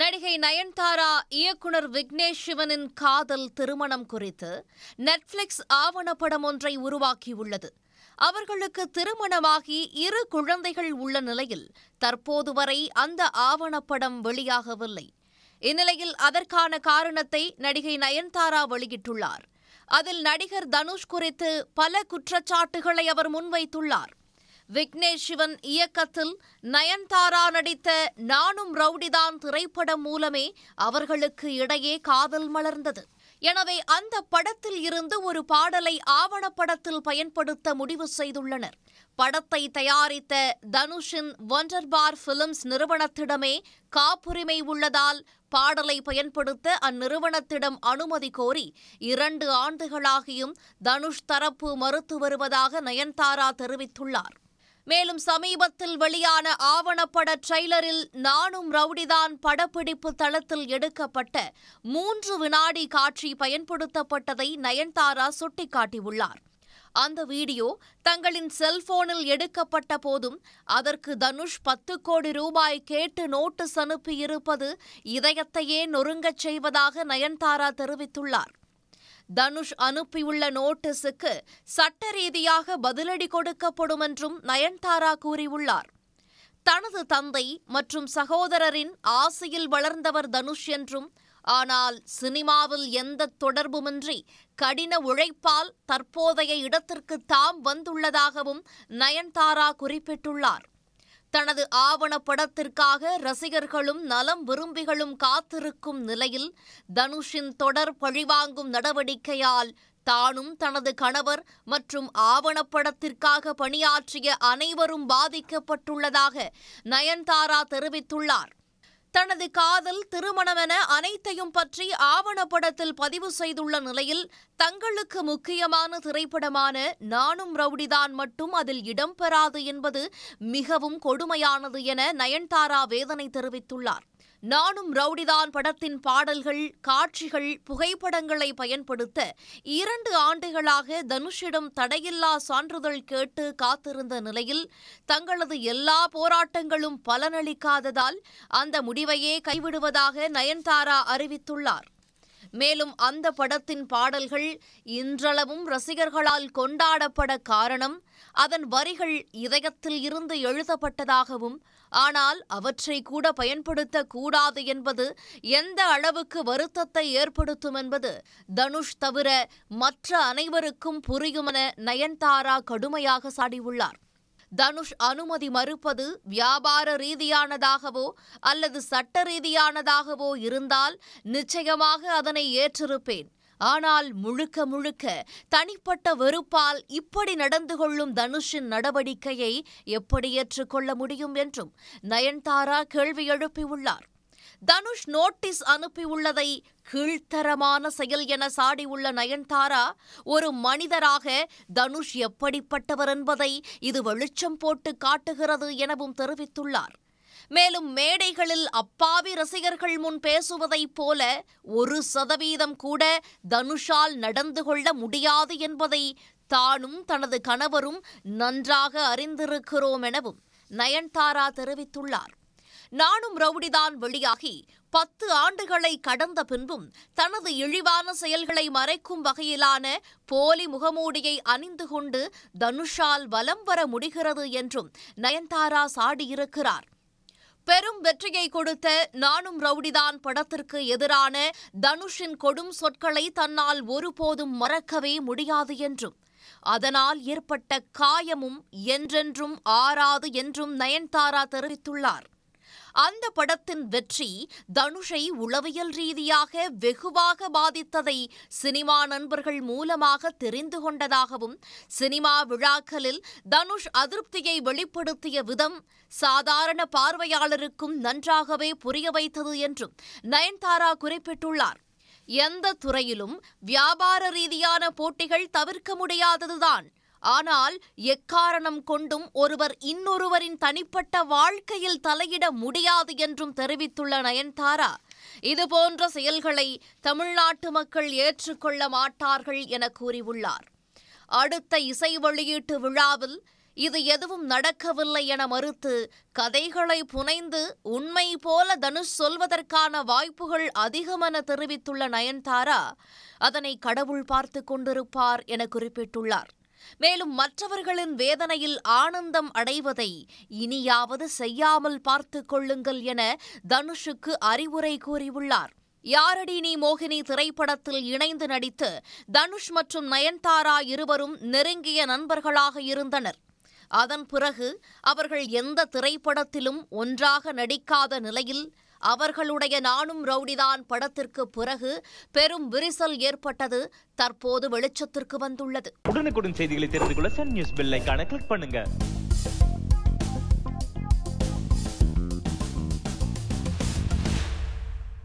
நடிகை நயன்தாரா இயக்குனர் விக்னேஷ் சிவனின் காதல் திருமணம் குறித்து நெட்ஃபிளிக்ஸ் ஆவணப்படம் ஒன்றை உருவாக்கியுள்ளது அவர்களுக்கு திருமணமாகி இரு குழந்தைகள் உள்ள நிலையில் தற்போது வரை அந்த ஆவணப்படம் வெளியாகவில்லை இந்நிலையில் அதற்கான காரணத்தை நடிகை நயன்தாரா வெளியிட்டுள்ளார் அதில் நடிகர் தனுஷ் குறித்து பல குற்றச்சாட்டுகளை அவர் முன்வைத்துள்ளார் விக்னேஷ் சிவன் இயக்கத்தில் நயன்தாரா நடித்த நானும் ரவுடிதான் திரைப்படம் மூலமே அவர்களுக்கு இடையே காதல் மலர்ந்தது எனவே அந்த படத்தில் இருந்து ஒரு பாடலை ஆவணப்படத்தில் பயன்படுத்த முடிவு செய்துள்ளனர் படத்தை தயாரித்த தனுஷின் வண்டர்பார் பிலிம்ஸ் நிறுவனத்திடமே காப்புரிமை உள்ளதால் பாடலை பயன்படுத்த அந்நிறுவனத்திடம் அனுமதி கோரி இரண்டு ஆண்டுகளாகியும் தனுஷ் தரப்பு மறுத்து வருவதாக நயன்தாரா தெரிவித்துள்ளார் மேலும் சமீபத்தில் வெளியான ஆவணப்பட ட்ரெய்லரில் நானும் ரவுடிதான் படப்பிடிப்பு தளத்தில் எடுக்கப்பட்ட மூன்று வினாடி காட்சி பயன்படுத்தப்பட்டதை நயன்தாரா சுட்டிக்காட்டியுள்ளார் அந்த வீடியோ தங்களின் செல்போனில் எடுக்கப்பட்ட போதும் அதற்கு தனுஷ் பத்து கோடி ரூபாய் கேட்டு நோட்டு அனுப்பியிருப்பது இதயத்தையே நொறுங்கச் செய்வதாக நயன்தாரா தெரிவித்துள்ளார் தனுஷ் அனுப்பியுள்ள நோட்டீஸுக்கு சட்ட ரீதியாக பதிலடி கொடுக்கப்படும் என்றும் நயன்தாரா கூறியுள்ளார் தனது தந்தை மற்றும் சகோதரரின் ஆசையில் வளர்ந்தவர் தனுஷ் என்றும் ஆனால் சினிமாவில் எந்த தொடர்புமின்றி கடின உழைப்பால் தற்போதைய இடத்திற்கு தாம் வந்துள்ளதாகவும் நயன்தாரா குறிப்பிட்டுள்ளார் தனது ஆவண படத்திற்காக ரசிகர்களும் நலம் விரும்பிகளும் காத்திருக்கும் நிலையில் தனுஷின் தொடர் பழிவாங்கும் நடவடிக்கையால் தானும் தனது கணவர் மற்றும் ஆவணப்படத்திற்காக பணியாற்றிய அனைவரும் பாதிக்கப்பட்டுள்ளதாக நயன்தாரா தெரிவித்துள்ளார் தனது காதல் திருமணம் என அனைத்தையும் பற்றி ஆவணப்படத்தில் பதிவு செய்துள்ள நிலையில் தங்களுக்கு முக்கியமான திரைப்படமான நானும் ரவுடிதான் மட்டும் அதில் இடம்பெறாது என்பது மிகவும் கொடுமையானது என நயன்தாரா வேதனை தெரிவித்துள்ளார் நானும் ரவுடிதான் படத்தின் பாடல்கள் காட்சிகள் புகைப்படங்களை பயன்படுத்த இரண்டு ஆண்டுகளாக தனுஷிடம் தடையில்லா சான்றிதழ் கேட்டு காத்திருந்த நிலையில் தங்களது எல்லா போராட்டங்களும் பலனளிக்காததால் அந்த முடிவையே கைவிடுவதாக நயன்தாரா அறிவித்துள்ளார் மேலும் அந்த படத்தின் பாடல்கள் இன்றளவும் ரசிகர்களால் கொண்டாடப்பட காரணம் அதன் வரிகள் இதயத்தில் இருந்து எழுதப்பட்டதாகவும் ஆனால் அவற்றை கூட பயன்படுத்த கூடாது என்பது எந்த அளவுக்கு வருத்தத்தை ஏற்படுத்தும் என்பது தனுஷ் தவிர மற்ற அனைவருக்கும் புரியுமென நயன்தாரா கடுமையாக சாடியுள்ளார் தனுஷ் அனுமதி மறுப்பது வியாபார ரீதியானதாகவோ அல்லது சட்ட ரீதியானதாகவோ இருந்தால் நிச்சயமாக அதனை ஏற்றிருப்பேன் ஆனால் முழுக்க முழுக்க தனிப்பட்ட வெறுப்பால் இப்படி நடந்து கொள்ளும் தனுஷின் நடவடிக்கையை எப்படி ஏற்றுக்கொள்ள முடியும் என்றும் நயன்தாரா கேள்வி எழுப்பியுள்ளார் தனுஷ் நோட்டீஸ் அனுப்பியுள்ளதை கீழ்த்தரமான செயல் என சாடியுள்ள நயன்தாரா ஒரு மனிதராக தனுஷ் எப்படிப்பட்டவர் என்பதை இது வெளிச்சம் போட்டு காட்டுகிறது எனவும் தெரிவித்துள்ளார் மேலும் மேடைகளில் அப்பாவி ரசிகர்கள் முன் பேசுவதைப் போல ஒரு சதவீதம் கூட தனுஷால் நடந்து கொள்ள முடியாது என்பதை தானும் தனது கணவரும் நன்றாக அறிந்திருக்கிறோம் எனவும் நயன்தாரா தெரிவித்துள்ளார் நானும் ரவுடிதான் வெளியாகி பத்து ஆண்டுகளை கடந்த பின்பும் தனது இழிவான செயல்களை மறைக்கும் வகையிலான போலி முகமூடியை அணிந்து கொண்டு தனுஷால் வலம் வர முடிகிறது என்றும் நயன்தாரா சாடியிருக்கிறார் பெரும் வெற்றியை கொடுத்த நானும் ரவுடிதான் படத்திற்கு எதிரான தனுஷின் கொடும் சொற்களை தன்னால் ஒருபோதும் மறக்கவே முடியாது என்றும் அதனால் ஏற்பட்ட காயமும் என்றென்றும் ஆறாது என்றும் நயன்தாரா தெரிவித்துள்ளார் அந்த படத்தின் வெற்றி தனுஷை உளவியல் ரீதியாக வெகுவாக பாதித்ததை சினிமா நண்பர்கள் மூலமாக தெரிந்து கொண்டதாகவும் சினிமா விழாக்களில் தனுஷ் அதிருப்தியை வெளிப்படுத்திய விதம் சாதாரண பார்வையாளருக்கும் நன்றாகவே புரிய வைத்தது என்றும் நயன்தாரா குறிப்பிட்டுள்ளார் எந்த துறையிலும் வியாபார ரீதியான போட்டிகள் தவிர்க்க முடியாததுதான் ஆனால் எக்காரணம் கொண்டும் ஒருவர் இன்னொருவரின் தனிப்பட்ட வாழ்க்கையில் தலையிட முடியாது என்றும் தெரிவித்துள்ள நயன்தாரா இதுபோன்ற செயல்களை தமிழ்நாட்டு மக்கள் ஏற்றுக்கொள்ள மாட்டார்கள் என கூறியுள்ளார் அடுத்த இசை வெளியீட்டு விழாவில் இது எதுவும் நடக்கவில்லை என மறுத்து கதைகளை புனைந்து உண்மை போல தனுஷ் சொல்வதற்கான வாய்ப்புகள் அதிகமென தெரிவித்துள்ள நயன்தாரா அதனை கடவுள் பார்த்து கொண்டிருப்பார் என குறிப்பிட்டுள்ளார் மேலும் மற்றவர்களின் வேதனையில் ஆனந்தம் அடைவதை இனியாவது செய்யாமல் பார்த்து கொள்ளுங்கள் என தனுஷுக்கு அறிவுரை கூறியுள்ளார் யாரடி நீ மோகினி திரைப்படத்தில் இணைந்து நடித்து தனுஷ் மற்றும் நயன்தாரா இருவரும் நெருங்கிய நண்பர்களாக இருந்தனர் அதன் பிறகு அவர்கள் எந்த திரைப்படத்திலும் ஒன்றாக நடிக்காத நிலையில் அவர்களுடைய நானும் ரவுடிதான் படத்திற்கு பிறகு பெரும் விரிசல் ஏற்பட்டது தற்போது வெளிச்சத்திற்கு வந்துள்ளது உடனுக்குடன் செய்திகளை தெரிந்து கொள்ள சன் நியூஸ் பெல்லைக்கான கிளிக் பண்ணுங்க